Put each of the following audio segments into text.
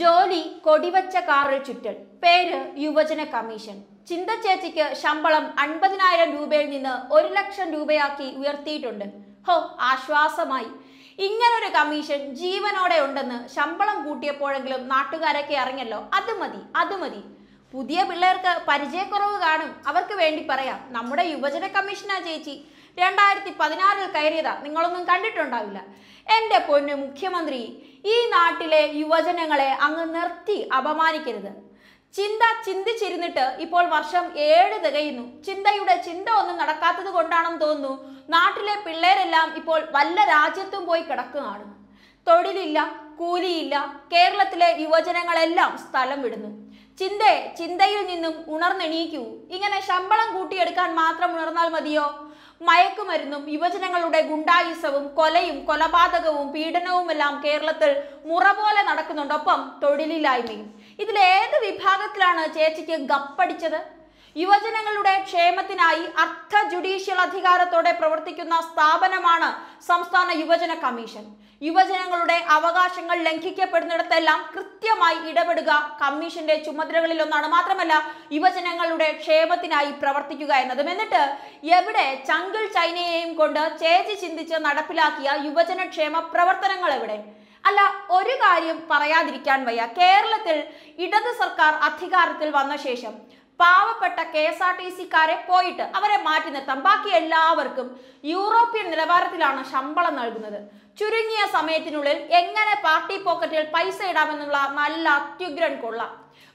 ജോലി കൊടിവച്ച കാറിൽ ചുറ്റൽ പേര് യുവജന കമ്മീഷൻ ചിന്ത ചേച്ചിക്ക് ശമ്പളം അൻപതിനായിരം രൂപയിൽ നിന്ന് ഒരു ലക്ഷം രൂപയാക്കി ഉയർത്തിയിട്ടുണ്ട് ഹോ ആശ്വാസമായി ഇങ്ങനൊരു കമ്മീഷൻ ജീവനോടെ ഉണ്ടെന്ന് ശമ്പളം കൂട്ടിയപ്പോഴെങ്കിലും നാട്ടുകാരൊക്കെ അറിഞ്ഞല്ലോ അത് മതി അത് മതി പുതിയ പിള്ളേർക്ക് പരിചയക്കുറവ് കാണും അവർക്ക് വേണ്ടി പറയാം നമ്മുടെ യുവജന കമ്മീഷനാ ചേച്ചി രണ്ടായിരത്തി പതിനാറിൽ കയറിയതാ നിങ്ങളൊന്നും കണ്ടിട്ടുണ്ടാവില്ല എൻ്റെ പൊന്ന് മുഖ്യമന്ത്രി ഈ നാട്ടിലെ യുവജനങ്ങളെ അങ്ങ് നിർത്തി അപമാനിക്കരുത് ചിന്ത ചിന്തിച്ചിരുന്നിട്ട് ഇപ്പോൾ വർഷം ഏഴ് തികയുന്നു ചിന്തയുടെ ചിന്ത ഒന്നും നടക്കാത്തത് കൊണ്ടാണെന്ന് തോന്നുന്നു നാട്ടിലെ പിള്ളേരെല്ലാം ഇപ്പോൾ വല്ല രാജ്യത്തും പോയി കിടക്കുകയാണ് തൊഴിലില്ല കൂലിയില്ല കേരളത്തിലെ യുവജനങ്ങളെല്ലാം സ്ഥലം വിടുന്നു ചിന്ത ചിന്തയിൽ നിന്നും ഉണർന്നെണീക്കൂ ഇങ്ങനെ ശമ്പളം കൂട്ടിയെടുക്കാൻ മാത്രം ഉണർന്നാൽ മതിയോ മയക്കുമരുന്നും യുവജനങ്ങളുടെ ഗുണ്ടായുസവും കൊലയും കൊലപാതകവും പീഡനവും എല്ലാം കേരളത്തിൽ മുറ പോലെ നടക്കുന്നുണ്ടൊപ്പം തൊഴിലില്ലായ്മയും ഇതിൽ ഏത് വിഭാഗത്തിലാണ് ചേച്ചിക്ക് ഗപ്പടിച്ചത് യുവജനങ്ങളുടെ ക്ഷേമത്തിനായി അർദ്ധ ജുഡീഷ്യൽ അധികാരത്തോടെ പ്രവർത്തിക്കുന്ന സ്ഥാപനമാണ് സംസ്ഥാന യുവജന കമ്മീഷൻ യുവജനങ്ങളുടെ അവകാശങ്ങൾ ലംഘിക്കപ്പെടുന്നിടത്തെല്ലാം കൃത്യമായി ഇടപെടുക കമ്മീഷന്റെ ചുമതലകളിൽ ഒന്നാണ് മാത്രമല്ല യുവജനങ്ങളുടെ ക്ഷേമത്തിനായി പ്രവർത്തിക്കുക എന്നതും എന്നിട്ട് എവിടെ ചങ്കിൾ ചൈനയെയും കൊണ്ട് ചേച്ചി ചിന്തിച്ച് നടപ്പിലാക്കിയ യുവജനക്ഷേമ പ്രവർത്തനങ്ങൾ എവിടെ അല്ല ഒരു കാര്യം പറയാതിരിക്കാൻ വയ്യ കേരളത്തിൽ ഇടത് സർക്കാർ അധികാരത്തിൽ വന്ന ശേഷം പാവപ്പെട്ട കെ എസ് ആർ ടി സിക്കാരെ പോയിട്ട് അവരെ മാറ്റി നിർത്താം ബാക്കി എല്ലാവർക്കും യൂറോപ്യൻ നിലവാരത്തിലാണ് ശമ്പളം നൽകുന്നത് ചുരുങ്ങിയ സമയത്തിനുള്ളിൽ എങ്ങനെ പാർട്ടി പോക്കറ്റിൽ പൈസ ഇടാമെന്നുള്ള നല്ല അത്യുഗ്രൻ കൊള്ള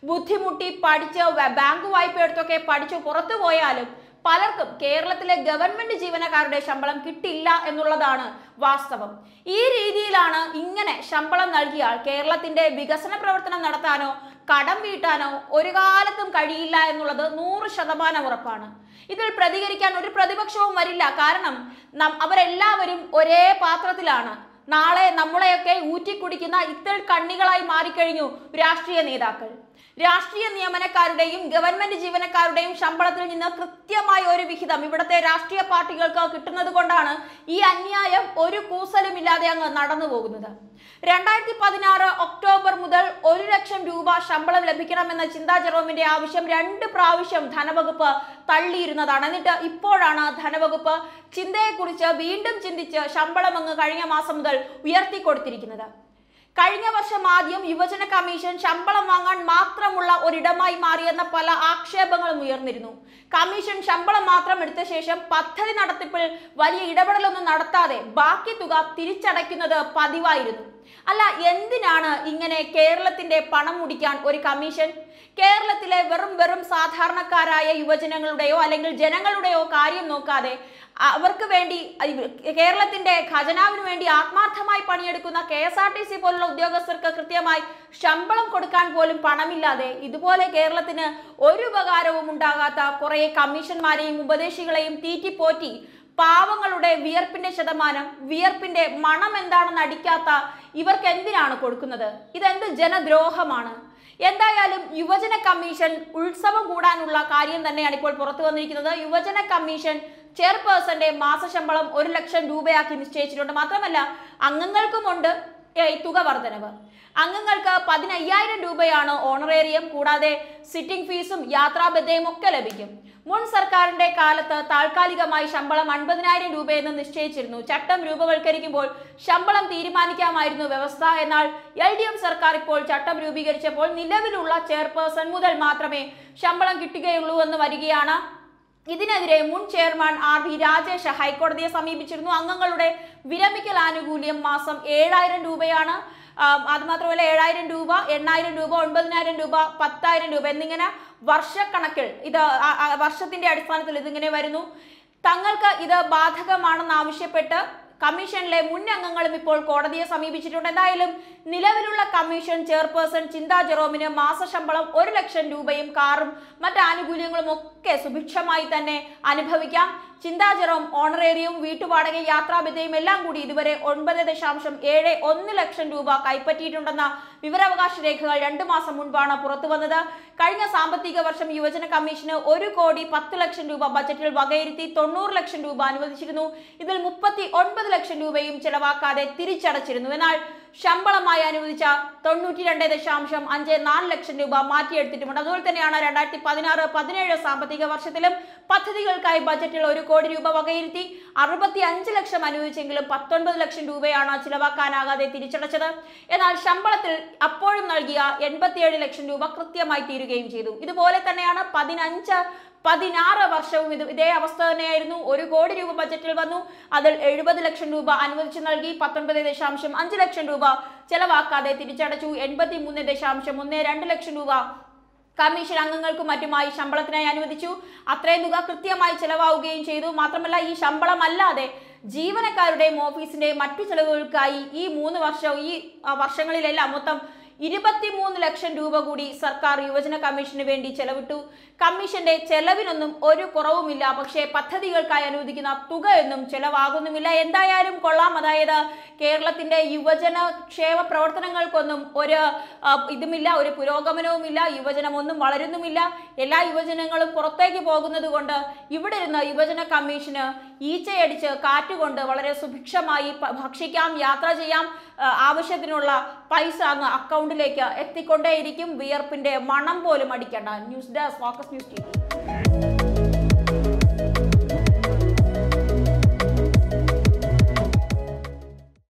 ബുദ്ധിമുട്ടി പഠിച്ച് ബാങ്ക് വായ്പ എടുത്തൊക്കെ പഠിച്ചു പുറത്തു പോയാലും പലർക്കും കേരളത്തിലെ ഗവൺമെന്റ് ജീവനക്കാരുടെ ശമ്പളം കിട്ടില്ല എന്നുള്ളതാണ് വാസ്തവം ഈ രീതിയിലാണ് ഇങ്ങനെ ശമ്പളം നൽകിയാൽ കേരളത്തിന്റെ വികസന പ്രവർത്തനം നടത്താനോ കടം വീട്ടാനോ ഒരു കാലത്തും കഴിയില്ല എന്നുള്ളത് നൂറ് ശതമാനം ഉറപ്പാണ് ഇതിൽ പ്രതികരിക്കാൻ ഒരു പ്രതിപക്ഷവും വരില്ല കാരണം അവരെല്ലാവരും ഒരേ പാത്രത്തിലാണ് നാളെ നമ്മളെയൊക്കെ ഊറ്റിക്കുടിക്കുന്ന ഇത്തൽ കണ്ണികളായി മാറിക്കഴിഞ്ഞു രാഷ്ട്രീയ നേതാക്കൾ രാഷ്ട്രീയ നിയമനക്കാരുടെയും ഗവൺമെന്റ് ജീവനക്കാരുടെയും ശമ്പളത്തിൽ നിന്ന് കൃത്യമായ ഒരു വിഹിതം ഇവിടുത്തെ രാഷ്ട്രീയ പാർട്ടികൾക്ക് കിട്ടുന്നത് കൊണ്ടാണ് ഈ അന്യായം ഒരു കൂസലുമില്ലാതെ അങ്ങ് നടന്നു പോകുന്നത് രണ്ടായിരത്തി പതിനാറ് ഒക്ടോബർ മുതൽ ഒരു ലക്ഷം രൂപ ശമ്പളം ലഭിക്കണമെന്ന ചിന്താ ജെറോമിന്റെ ആവശ്യം രണ്ട് പ്രാവശ്യം ധനവകുപ്പ് തള്ളിയിരുന്നതാണ് എന്നിട്ട് ഇപ്പോഴാണ് ധനവകുപ്പ് ചിന്തയെക്കുറിച്ച് വീണ്ടും ചിന്തിച്ച് ശമ്പളം അങ്ങ് കഴിഞ്ഞ മാസം മുതൽ ഉയർത്തിക്കൊടുത്തിരിക്കുന്നത് കഴിഞ്ഞ വർഷം ആദ്യം യുവജന കമ്മീഷൻ ശമ്പളം വാങ്ങാൻ മാത്രമുള്ള ഒരിടമായി മാറിയെന്ന പല ആക്ഷേപങ്ങളും ഉയർന്നിരുന്നു കമ്മീഷൻ ശമ്പളം മാത്രം എടുത്ത ശേഷം പദ്ധതി നടത്തിപ്പിൽ വലിയ ഇടപെടലൊന്നും നടത്താതെ ബാക്കി തുക തിരിച്ചടയ്ക്കുന്നത് പതിവായിരുന്നു അല്ല എന്തിനാണ് ഇങ്ങനെ കേരളത്തിന്റെ പണം മുടിക്കാൻ ഒരു കമ്മീഷൻ കേരളത്തിലെ വെറും വെറും സാധാരണക്കാരായ യുവജനങ്ങളുടെയോ അല്ലെങ്കിൽ ജനങ്ങളുടെയോ കാര്യം നോക്കാതെ അവർക്ക് വേണ്ടി കേരളത്തിന്റെ ഖജനാവിന് വേണ്ടി ആത്മാർത്ഥമായി പണിയെടുക്കുന്ന K S R T C പോലുള്ള ഉദ്യോഗസ്ഥർക്ക് കൃത്യമായി ശമ്പളം കൊടുക്കാൻ പോലും പണമില്ലാതെ ഇതുപോലെ കേരളത്തിന് ഒരു ഉപകാരവും ഉണ്ടാകാത്ത കുറേ കമ്മീഷന്മാരെയും ഉപദേശികളെയും തീറ്റിപ്പോറ്റി പാവങ്ങളുടെ വിയർപ്പിന്റെ ശതമാനം വിയർപ്പിന്റെ മണം എന്താണെന്ന് അടിക്കാത്ത ഇവർക്ക് എന്തിനാണ് കൊടുക്കുന്നത് ഇതെന്ത് ജനദ്രോഹമാണ് എന്തായാലും യുവജന കമ്മീഷൻ ഉത്സവം കൂടാനുള്ള കാര്യം തന്നെയാണ് ഇപ്പോൾ പുറത്തു വന്നിരിക്കുന്നത് യുവജന കമ്മീഷൻ ചെയർപേഴ്സന്റെ മാസശമ്പളം ഒരു ലക്ഷം രൂപയാക്കി നിശ്ചയിച്ചിട്ടുണ്ട് മാത്രമല്ല അംഗങ്ങൾക്കുമുണ്ട് തുക വർധനവ് അംഗങ്ങൾക്ക് പതിനയ്യായിരം രൂപയാണ് ഓണറേറിയം കൂടാതെ സിറ്റിംഗ് ഫീസും യാത്രാബദ്ധയും ഒക്കെ ലഭിക്കും മുൻ സർക്കാരിന്റെ കാലത്ത് താൽക്കാലികമായി ശമ്പളം അൻപതിനായിരം രൂപയെന്ന് നിശ്ചയിച്ചിരുന്നു ചട്ടം രൂപവൽക്കരിക്കുമ്പോൾ ശമ്പളം തീരുമാനിക്കാമായിരുന്നു വ്യവസ്ഥ എന്നാൽ എൽ ഡി എഫ് സർക്കാർ ഇപ്പോൾ ചട്ടം രൂപീകരിച്ചപ്പോൾ നിലവിലുള്ള ചെയർപേഴ്സൺ മുതൽ മാത്രമേ ശമ്പളം കിട്ടുകയുള്ളൂ എന്ന് വരികയാണ് ഇതിനെതിരെ മുൻ ചെയർമാൻ ആർ വി രാജേഷ് ഹൈക്കോടതിയെ സമീപിച്ചിരുന്നു അംഗങ്ങളുടെ വിരമിക്കൽ ആനുകൂല്യം മാസം ഏഴായിരം രൂപയാണ് അതുമാത്രമല്ല ഏഴായിരം രൂപ എണ്ണായിരം രൂപ ഒൻപതിനായിരം രൂപ പത്തായിരം രൂപ എന്നിങ്ങനെ വർഷക്കണക്കിൽ ഇത് വർഷത്തിന്റെ അടിസ്ഥാനത്തിൽ ഇതിങ്ങനെ വരുന്നു തങ്ങൾക്ക് ഇത് ബാധകമാണെന്ന് ആവശ്യപ്പെട്ട് കമ്മീഷനിലെ മുൻ അംഗങ്ങളും ഇപ്പോൾ കോടതിയെ സമീപിച്ചിട്ടുണ്ട് എന്തായാലും നിലവിലുള്ള കമ്മീഷൻ ചെയർപേഴ്സൺ ചിന്താ ജെറോമിന് മാസശമ്പളം ഒരു ലക്ഷം രൂപയും കാറും മറ്റു ആനുകൂല്യങ്ങളും ഒക്കെ സുഭിക്ഷമായി തന്നെ അനുഭവിക്കാം ചിന്താജ്വരവും ഓണറേറിയും ഓണറേറിയവും വീട്ടുവാടക യാത്രാബിതയും എല്ലാം കൂടി ഇതുവരെ ഒൻപത് ദശാംശം ഏഴ് ഒന്ന് ലക്ഷം രൂപ കൈപ്പറ്റിയിട്ടുണ്ടെന്ന വിവരാവകാശ രേഖകൾ രണ്ടു മാസം മുൻപാണ് പുറത്തുവന്നത് കഴിഞ്ഞ സാമ്പത്തിക വർഷം യുവജന കമ്മീഷന് ഒരു കോടി പത്ത് ലക്ഷം രൂപ ബജറ്റിൽ വകയിരുത്തി തൊണ്ണൂറ് ലക്ഷം രൂപ അനുവദിച്ചിരുന്നു ഇതിൽ മുപ്പത്തി ഒൻപത് ലക്ഷം രൂപയും ചെലവാക്കാതെ തിരിച്ചടച്ചിരുന്നു എന്നാൽ ശമ്പളമായി അനുവദിച്ച തൊണ്ണൂറ്റി രണ്ട് ദശാംശം അഞ്ച് നാല് ലക്ഷം രൂപ മാറ്റിയെടുത്തിട്ടുമുണ്ട് അതുപോലെ തന്നെയാണ് രണ്ടായിരത്തി പതിനാറ് പതിനേഴ് സാമ്പത്തിക വർഷത്തിലും പദ്ധതികൾക്കായി ബജറ്റിൽ ഒരു കോടി രൂപ വകയിരുത്തി അറുപത്തി അഞ്ച് ലക്ഷം അനുവദിച്ചെങ്കിലും പത്തൊൻപത് ലക്ഷം രൂപയാണ് ചിലവാക്കാനാകാതെ തിരിച്ചടച്ചത് എന്നാൽ ശമ്പളത്തിൽ അപ്പോഴും നൽകിയ എൺപത്തിയേഴ് ലക്ഷം രൂപ കൃത്യമായി തീരുകയും ചെയ്തു ഇതുപോലെ തന്നെയാണ് പതിനഞ്ച് പതിനാറ് വർഷവും ഇത് ഇതേ അവസ്ഥ തന്നെയായിരുന്നു ഒരു കോടി രൂപ ബജറ്റിൽ വന്നു അതിൽ എഴുപത് ലക്ഷം രൂപ അനുവദിച്ചു നൽകി പത്തൊൻപത് ദശാംശം അഞ്ച് ലക്ഷം രൂപ ചെലവാക്കാതെ തിരിച്ചടച്ചു എൺപത്തി മൂന്ന് ദശാംശം ഒന്ന് രണ്ട് ലക്ഷം രൂപ കമ്മീഷൻ അംഗങ്ങൾക്കും മറ്റുമായി ശമ്പളത്തിനായി അനുവദിച്ചു അത്രയും തുക കൃത്യമായി ചെലവാകുകയും ചെയ്തു മാത്രമല്ല ഈ ശമ്പളമല്ലാതെ ജീവനക്കാരുടെയും ഓഫീസിന്റെയും മറ്റു ചെലവുകൾക്കായി ഈ മൂന്ന് വർഷം ഈ വർഷങ്ങളിലെല്ലാം മൊത്തം ഇരുപത്തിമൂന്ന് ലക്ഷം രൂപ കൂടി സർക്കാർ യുവജന കമ്മീഷന് വേണ്ടി ചെലവിട്ടു കമ്മീഷന്റെ ചെലവിനൊന്നും ഒരു കുറവുമില്ല പക്ഷേ പദ്ധതികൾക്കായി അനുവദിക്കുന്ന തുകയൊന്നും ചെലവാകുന്നുമില്ല എന്തായാലും കൊള്ളാം അതായത് കേരളത്തിന്റെ യുവജന ക്ഷേമ പ്രവർത്തനങ്ങൾക്കൊന്നും ഒരു ഇതുമില്ല ഒരു പുരോഗമനവുമില്ല യുവജനമൊന്നും വളരുന്നുമില്ല എല്ലാ യുവജനങ്ങളും പുറത്തേക്ക് പോകുന്നത് കൊണ്ട് ഇവിടെ ഇരുന്ന് യുവജന കമ്മീഷന് ഈച്ചയടിച്ച് കാറ്റുകൊണ്ട് വളരെ സുഭിക്ഷമായി ഭക്ഷിക്കാം യാത്ര ചെയ്യാം ആവശ്യത്തിനുള്ള പൈസ അങ്ങ് അക്കൗണ്ട് അക്കൗണ്ടിലേക്ക് എത്തിക്കൊണ്ടേയിരിക്കും വിയർപ്പിന്റെ മണം പോലും അടിക്കേണ്ട news desk focus news T